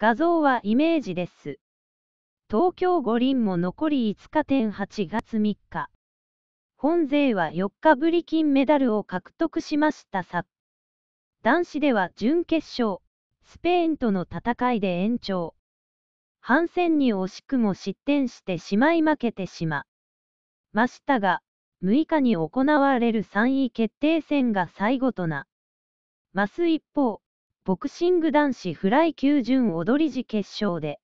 画像はイメージです。東京五輪も残り5日点8月3日。本勢は4日ぶり金メダルを獲得しましたさ。男子では準決勝、スペインとの戦いで延長。反戦に惜しくも失点してしまい負けてしま。ましたが、6日に行われる3位決定戦が最後とな。ます一方、ボクシング男子フライ級準踊り時決勝で、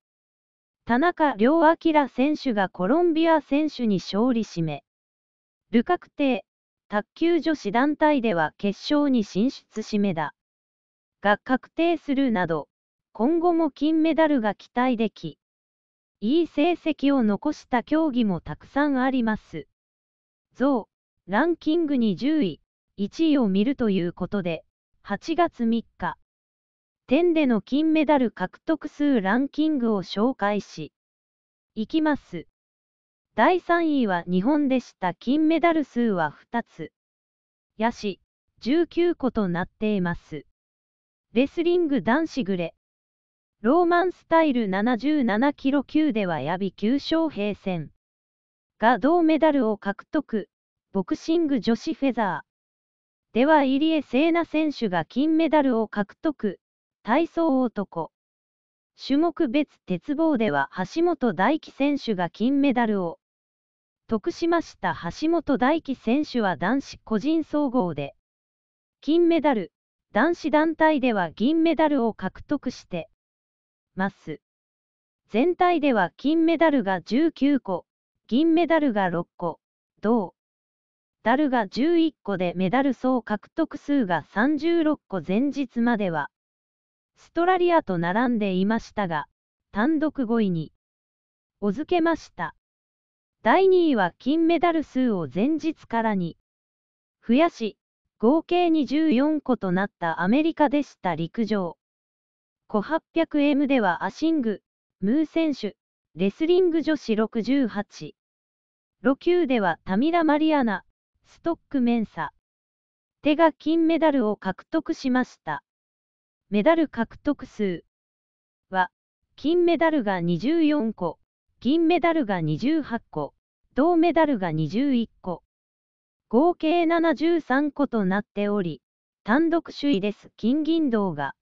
田中良明選手がコロンビア選手に勝利しめ、ルカクテ卓球女子団体では決勝に進出しめだ。が確定するなど、今後も金メダルが期待でき、いい成績を残した競技もたくさんあります。像、ランキングに10位、1位を見るということで、8月3日、点での金メダル獲得数ランキングを紹介し、いきます。第3位は日本でした金メダル数は2つ。ヤシ、19個となっています。レスリング男子グレ。ローマンスタイル77キロ級ではヤビ急勝平戦。が銅メダルを獲得。ボクシング女子フェザー。では入江聖奈選手が金メダルを獲得。体操男。種目別鉄棒では橋本大輝選手が金メダルを。得しました橋本大輝選手は男子個人総合で金メダル、男子団体では銀メダルを獲得してます。全体では金メダルが19個、銀メダルが6個、銅。ダルが11個でメダル総獲得数が36個前日まではストラリアと並んでいましたが、単独5位に、お付けました。第2位は金メダル数を前日からに増やし、合計24個となったアメリカでした陸上。小 800M ではアシング、ムー選手、レスリング女子68。ロ級ではタミラ・マリアナ、ストック・メンサ。手が金メダルを獲得しました。メダル獲得数は、金メダルが24個、銀メダルが28個、銅メダルが21個、合計73個となっており、単独首位です。金銀銅が。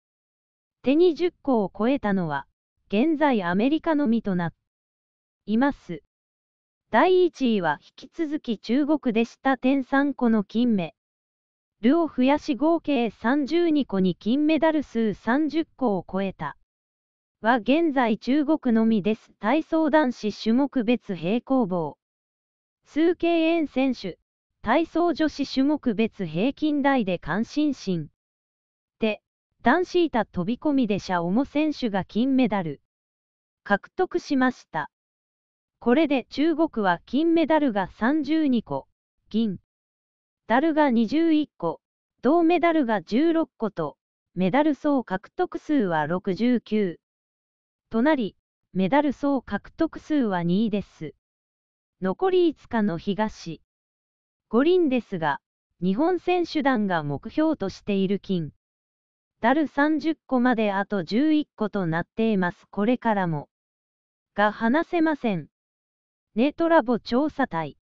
手に10個を超えたのは、現在アメリカのみとなっています。第1位は引き続き中国でした。点3個の金目。ルを増やし合計32個に金メダル数30個を超えた。は現在中国のみです。体操男子種目別平行棒。数敬円選手、体操女子種目別平均台で関心心。で、男子板飛び込みで社重オモ選手が金メダル。獲得しました。これで中国は金メダルが32個、銀。ダルが21個、銅メダルが16個と、メダル総獲得数は69。となり、メダル総獲得数は2位です。残り5日の東。五輪ですが、日本選手団が目標としている金。ダル30個まであと11個となっています。これからも。が話せません。ネトラボ調査隊。